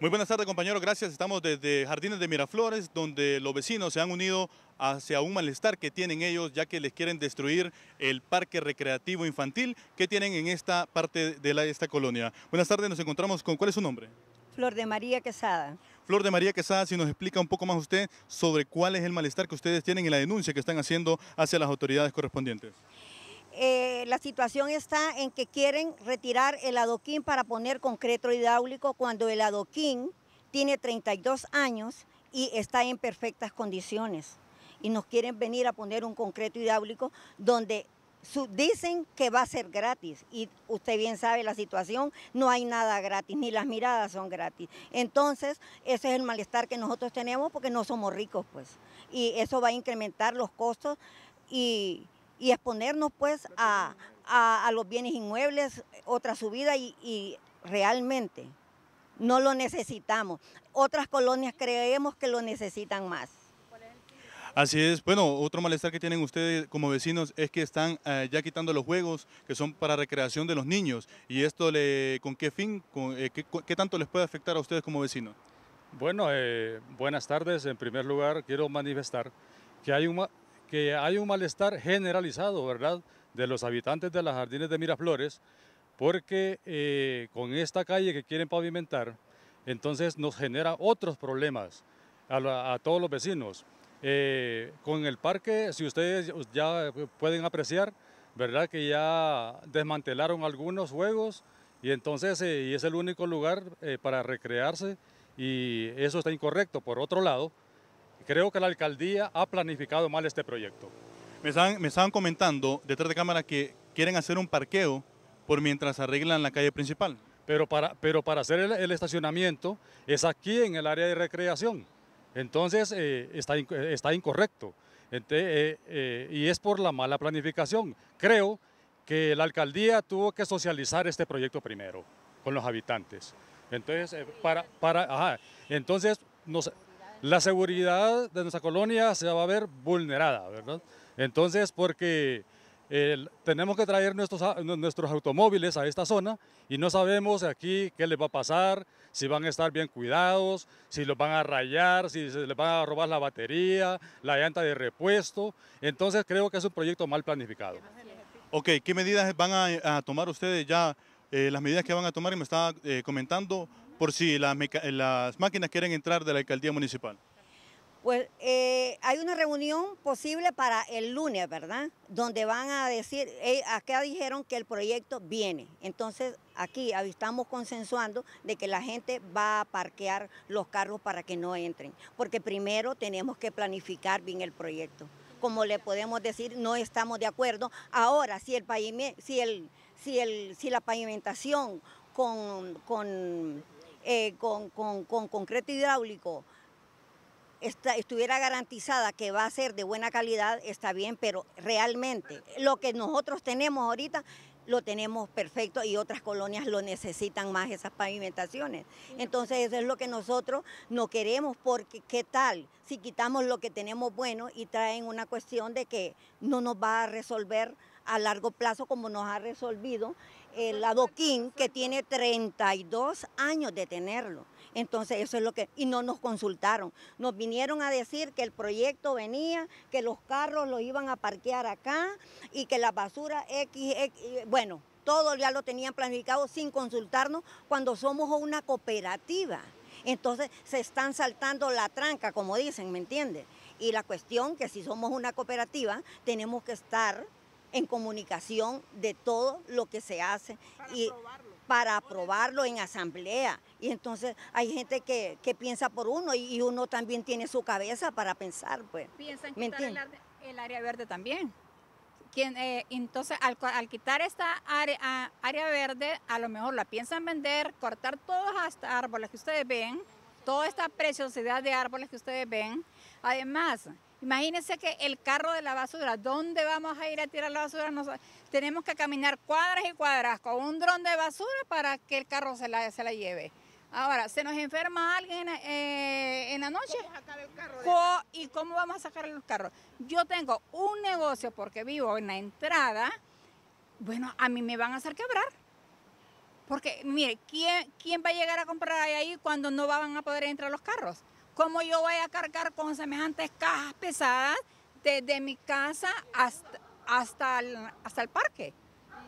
Muy buenas tardes, compañeros. Gracias. Estamos desde Jardines de Miraflores, donde los vecinos se han unido hacia un malestar que tienen ellos, ya que les quieren destruir el parque recreativo infantil que tienen en esta parte de esta colonia. Buenas tardes, nos encontramos con... ¿Cuál es su nombre? Flor de María Quesada. Flor de María Quesada, si nos explica un poco más usted sobre cuál es el malestar que ustedes tienen y la denuncia que están haciendo hacia las autoridades correspondientes. Eh, la situación está en que quieren retirar el adoquín para poner concreto hidráulico cuando el adoquín tiene 32 años y está en perfectas condiciones. Y nos quieren venir a poner un concreto hidráulico donde dicen que va a ser gratis y usted bien sabe la situación, no hay nada gratis, ni las miradas son gratis. Entonces, ese es el malestar que nosotros tenemos porque no somos ricos, pues. Y eso va a incrementar los costos y y exponernos pues a, los bienes inmuebles, otra subida y, realmente no lo necesitamos. Otras colonias creemos que lo necesitan más. Así es, bueno, otro malestar que tienen ustedes como vecinos es que están eh, ya quitando los juegos que son para recreación de los niños y esto le, con qué fin, eh, qué, tanto les puede afectar a ustedes como vecinos. Bueno, eh, buenas tardes. En primer lugar, quiero manifestar que hay un, que hay un malestar generalizado, ¿verdad?, de los habitantes de las jardines de Miraflores, porque eh, con esta calle que quieren pavimentar, entonces nos genera otros problemas a, todos los vecinos. Eh, con el parque, si ustedes ya pueden apreciar, ¿verdad?, que ya desmantelaron algunos juegos y entonces eh, es el único lugar para recrearse y eso está incorrecto. Por otro lado, Creo que la alcaldía ha planificado mal este proyecto. Me estaban, comentando detrás de cámara que quieren hacer un parqueo por mientras arreglan la calle principal. Pero para, pero para hacer el, estacionamiento es aquí en el área de recreación. Entonces eh, está, eh, está incorrecto. Eh, y es por la mala planificación. Creo que la alcaldía tuvo que socializar este proyecto primero con los habitantes. Entonces, para, para, ajá, entonces nos, la seguridad de nuestra colonia se va a ver vulnerada, ¿verdad? Entonces, porque tenemos que traer nuestros, nuestros automóviles a esta zona y no sabemos aquí qué les va a pasar, si van a estar bien cuidados, si los van a rayar, si se les van a robar la batería, la llanta de repuesto. Entonces creo que es un proyecto mal planificado. Ok, ¿qué medidas van a, tomar ustedes ya? Eh, las medidas que van a tomar y me estaba eh, comentando por si eh, las, máquinas quieren entrar de la alcaldía municipal? Pues eh, hay una reunión posible para el lunes, ¿verdad? Donde van a decir, eh, acá dijeron que el proyecto viene. Entonces aquí estamos consensuando de que la gente va a parquear los carros para que no entren. Porque primero tenemos que planificar bien el proyecto. Como le podemos decir, no estamos de acuerdo. Ahora, si, el, si, el, si, el, si la pavimentación con, con eh, con, con, con, concreto hidráulico estuviera garantizada que va a ser de buena calidad, está bien, pero realmente lo que nosotros tenemos ahorita lo tenemos perfecto y otras colonias lo necesitan más esas pavimentaciones. Entonces eso es lo que nosotros no queremos porque qué tal si quitamos lo que tenemos bueno y traen una cuestión de que no nos va a resolver a largo plazo como nos ha resolvido el adoquín que tiene 32 años de tenerlo. Entonces eso es lo que... Y no nos consultaron. Nos vinieron a decir que el proyecto venía, que los carros los iban a parquear acá y que la basura X, bueno, todo ya lo tenían planificado sin consultarnos cuando somos una cooperativa. Entonces se están saltando la tranca, como dicen, ¿me entiendes? Y la cuestión que si somos una cooperativa tenemos que estar en comunicación de todo lo que se hace y para aprobarlo en asamblea. Y entonces hay gente que, piensa por uno y, uno también tiene su cabeza para pensar. Pues. Piensan quitar el, área verde también. Quien, eh, entonces, al, quitar esta área, área verde, a lo mejor la piensan vender, cortar todos hasta árboles que ustedes ven, toda esta preciosidad de árboles que ustedes ven. Además, Imagínense que el carro de la basura, ¿dónde vamos a ir a tirar la basura? tenemos que caminar cuadras y cuadras con un dron de basura para que el carro se la, se la lleve. Ahora, ¿se nos enferma alguien eh, en la noche? ¿Y cómo vamos a sacar los carros? Yo tengo un negocio porque vivo en la entrada. Bueno, a mí me van a hacer quebrar. Porque, mire, ¿quién, quién va a llegar a comprar ahí cuando no van a poder entrar los carros? ¿Cómo yo voy a cargar con semejantes cajas pesadas desde mi casa hasta, hasta, el, hasta el parque?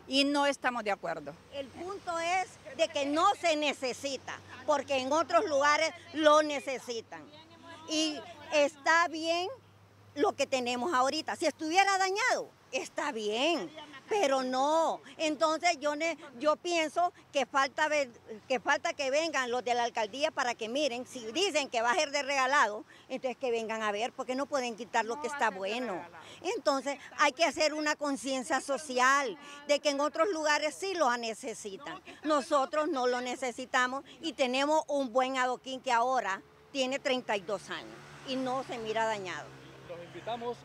Y no estamos de acuerdo. El punto es de que no se necesita, porque en otros lugares lo necesitan. Y está bien lo que tenemos ahorita. Si estuviera dañado, está bien, pero no. Entonces yo, yo pienso que falta, que falta que vengan los de la alcaldía para que miren, si dicen que va a ser de regalado, entonces que vengan a ver, porque no pueden quitar lo que está bueno. Entonces hay que hacer una conciencia social de que en otros lugares sí lo necesitan. Nosotros no lo necesitamos y tenemos un buen adoquín que ahora tiene 32 años y no se mira dañado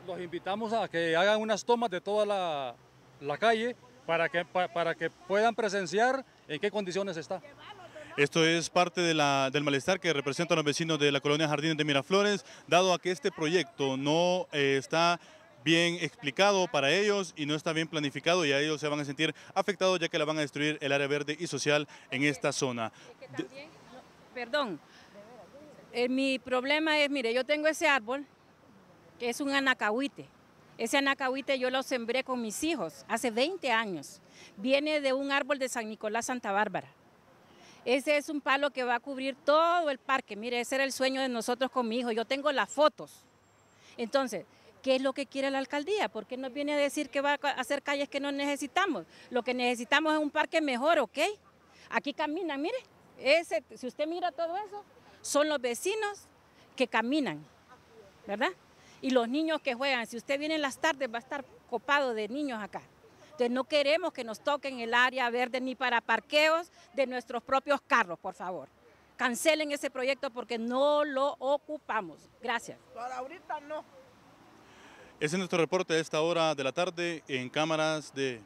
los invitamos a que hagan unas tomas de toda la, calle para que, para que puedan presenciar en qué condiciones está. Esto es parte de del malestar que representan los vecinos de la colonia Jardines de Miraflores, dado a que este proyecto no eh, está bien explicado para ellos y no está bien planificado y a ellos se van a sentir afectados ya que la van a destruir el área verde y social en esta zona. perdón, eh, mi problema es, mire, yo tengo ese árbol que es un anacahuite. Ese anacahuite yo lo sembré con mis hijos hace 20 años. Viene de un árbol de San Nicolás Santa Bárbara. Ese es un palo que va a cubrir todo el parque. Mire, ese era el sueño de nosotros con mi hijo. Yo tengo las fotos. Entonces, ¿qué es lo que quiere la alcaldía? ¿Por qué nos viene a decir que va a hacer calles que no necesitamos? Lo que necesitamos es un parque mejor, ¿ok? Aquí caminan, mire. Ese, si usted mira todo eso, son los vecinos que caminan, ¿verdad? y los niños que juegan. Si usted viene en las tardes va a estar copado de niños acá. Entonces no queremos que nos toquen el área verde ni para parqueos de nuestros propios carros, por favor. Cancelen ese proyecto porque no lo ocupamos. Gracias. Para ahorita no. Ese es nuestro reporte a esta hora de la tarde en cámaras de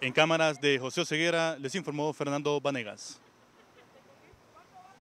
en cámaras de José Ceguera les informó Fernando Vanegas.